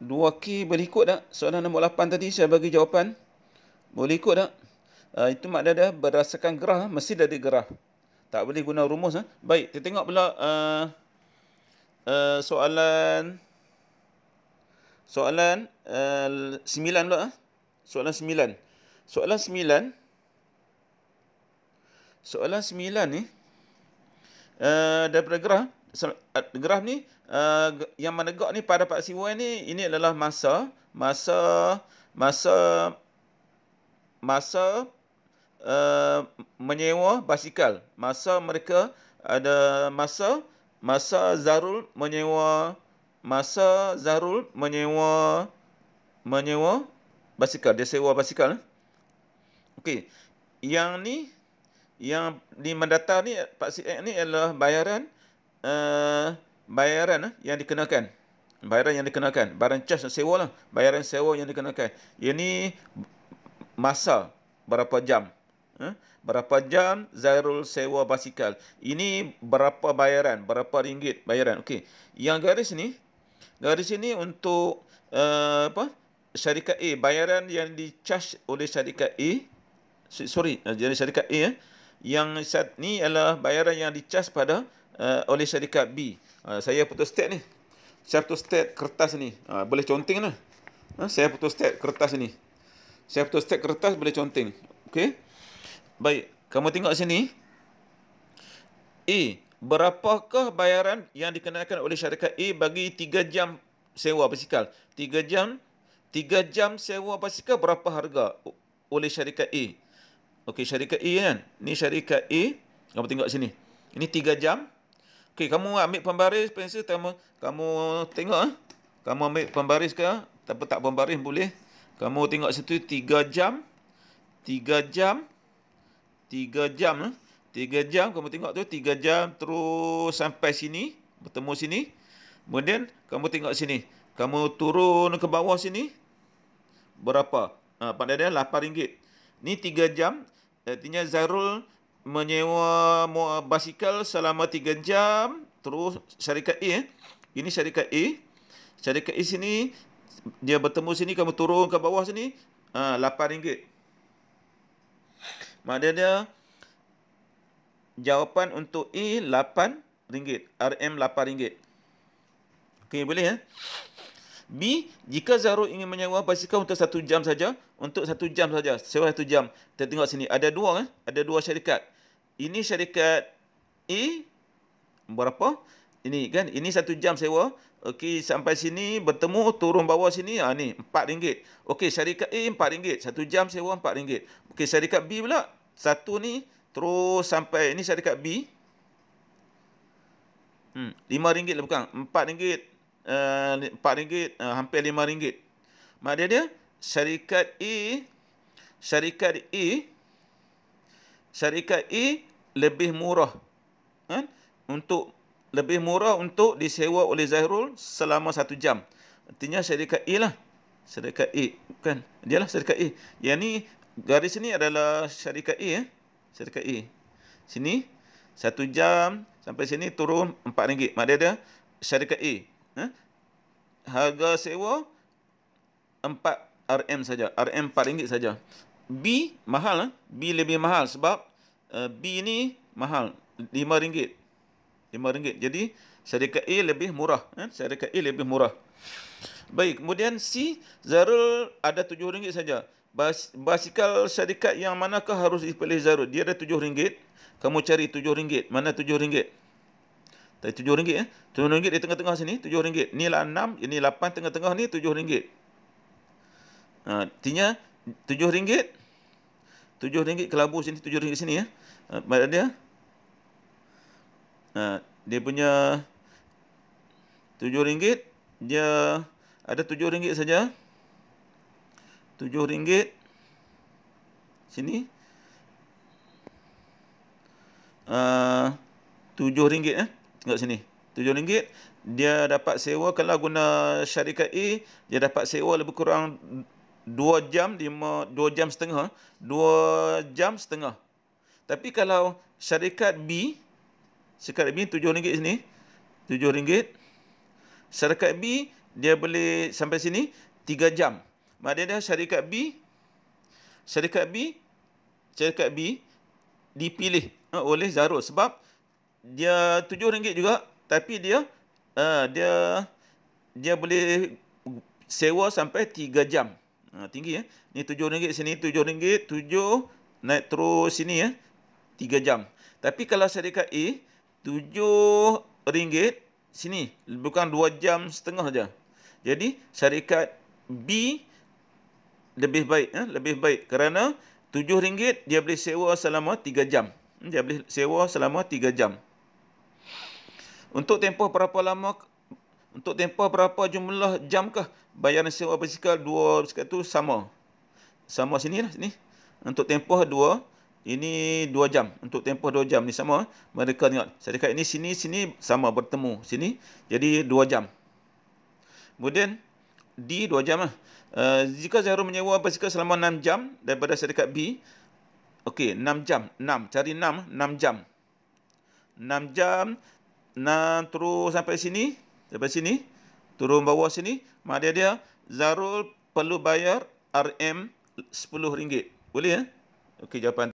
dua key boleh ikut tak? Soalan nombor 8 tadi saya bagi jawapan. Boleh ikut tak? Uh, itu maknanya dah berdasarkan gerah. Mesti dah ada gerah. Tak boleh guna rumus. Ha? Baik, kita tengok pula uh, uh, soalan soalan uh, 9 pula. Ha? Soalan 9. Soalan 9. Soalan 9 ni. Uh, daripada gerah. Gerah ni uh, yang menegak ni pada Pak Siwa ni ini adalah masa masa masa masa uh, menyewa basikal masa mereka ada masa masa Zarul menyewa masa Zarul menyewa menyewa basikal dia sewa basikal eh? okey yang ni yang di mendatar ni Pak Siwan ni adalah bayaran uh, bayaran eh, yang dikenakan. Bayaran yang dikenakan. Bayaran charge nak sewa lah. Bayaran sewa yang dikenakan. Ini masa berapa jam. Eh? Berapa jam Zairul sewa basikal. Ini berapa bayaran. Berapa ringgit bayaran. Okey. Yang garis ni. Garis ni untuk uh, apa? syarikat A. Bayaran yang di charge oleh syarikat A. Sorry. Eh, jadi syarikat A. Eh? Yang saat ni adalah bayaran yang di charge pada uh, oleh syarikat B. Ah, saya putus stat ni. Saya putus stat kertas ni. Ha, boleh conteng lah. Ha, saya putus stat kertas ni. Saya putus stat kertas boleh conteng. Okey. Baik. Kamu tengok sini. E, Berapakah bayaran yang dikenakan oleh syarikat A e bagi 3 jam sewa basikal? 3 jam 3 jam sewa basikal berapa harga oleh syarikat A? E? Okey, syarikat A e kan? Ni syarikat A. Kamu tengok sini. Ini 3 jam Okey, kamu ambil pembaris, pensel, kamu, kamu tengok. Eh. Kamu ambil pembaris ke? Tapi tak pembaris boleh. Kamu tengok situ 3 jam. 3 jam. 3 jam. 3 eh. jam, kamu tengok tu 3 jam terus sampai sini. Bertemu sini. Kemudian, kamu tengok sini. Kamu turun ke bawah sini. Berapa? Ha, ah, pandai dia RM8. Ni 3 jam. Artinya Zairul menyewa basikal selama 3 jam terus syarikat A eh. ini syarikat A syarikat A sini dia bertemu sini kamu turun ke bawah sini ha, RM8 maknanya jawapan untuk A 8 ringgit RM8 ringgit. ok boleh eh? B, jika Zahrul ingin menyewa basikal untuk satu jam saja, untuk satu jam saja, sewa satu jam. Kita tengok sini, ada dua, eh? ada dua syarikat. Ini syarikat A, e, berapa? Ini kan, ini satu jam sewa. Okey, sampai sini, bertemu, turun bawah sini, ha, ni, RM4. Okey, syarikat e, A, RM4. Satu jam sewa, RM4. Okey, syarikat B pula, satu ni, terus sampai, ini syarikat B. RM5 hmm, lah bukan, RM4. RM4 uh, eh, eh, hampir RM5. Maknanya dia syarikat E syarikat E syarikat E lebih murah. Kan? Untuk lebih murah untuk disewa oleh Zahirul selama satu jam. Artinya syarikat E lah. Syarikat E. Bukan. Dia lah syarikat E. Yang ni garis ni adalah syarikat E. Eh? Syarikat E. Sini. Satu jam sampai sini turun RM4. Maknanya dia syarikat E. Ha? Harga sewa 4 RM saja. RM 4 ringgit saja. B mahal. Ha? B lebih mahal sebab uh, B ni mahal. 5 ringgit. 5 ringgit. Jadi syarikat A lebih murah. Ha? Eh? Syarikat A lebih murah. Baik, kemudian C, Zarul ada RM7 saja. Basikal syarikat yang manakah harus dipilih Zarul? Dia ada RM7. Kamu cari RM7. Mana RM7? Tadi tujuh ringgit ya. Tujuh ringgit di tengah-tengah sini. Tujuh ringgit. Ni lah enam. Ini lapan tengah-tengah ni tujuh ringgit. Ha, artinya tujuh ringgit. Tujuh ringgit kelabu sini. Tujuh ringgit sini ya. Ha, dia. Ha, dia punya tujuh ringgit. Dia ada tujuh ringgit saja. Tujuh ringgit. Sini. Ha, tujuh ringgit ya kat sini RM7 dia dapat sewa kalau guna syarikat A, e, dia dapat sewa lebih kurang 2 jam 5 2 jam setengah 2 jam setengah tapi kalau syarikat B syarikat B RM7 sini RM7 syarikat B dia boleh sampai sini 3 jam maknanya syarikat B syarikat B syarikat B dipilih eh, oleh Zarul sebab dia tujuh ringgit juga tapi dia uh, dia dia boleh sewa sampai tiga jam. Uh, tinggi ya. Ni tujuh ringgit sini tujuh ringgit tujuh naik terus sini ya. tiga jam. Tapi kalau syarikat A tujuh ringgit sini bukan dua jam setengah saja. Jadi syarikat B lebih baik ya, lebih baik kerana tujuh ringgit dia boleh sewa selama tiga jam. Dia boleh sewa selama tiga jam. Untuk tempoh berapa lama untuk tempoh berapa jumlah jam kah bayaran sewa basikal dua basikal tu sama. Sama sini lah sini. Untuk tempoh dua ini dua jam. Untuk tempoh dua jam ni sama. Mereka tengok. Saya dekat ini sini sini sama bertemu sini. Jadi dua jam. Kemudian D dua jam lah. Uh, jika Zahirul menyewa basikal selama 6 jam daripada syarikat B Okey, 6 jam, 6, cari 6, 6 jam 6 jam, Nah, terus sampai sini. Sampai sini. Turun bawah sini. Mak dia dia. Zarul perlu bayar RM10. Boleh ya? Okey, jawapan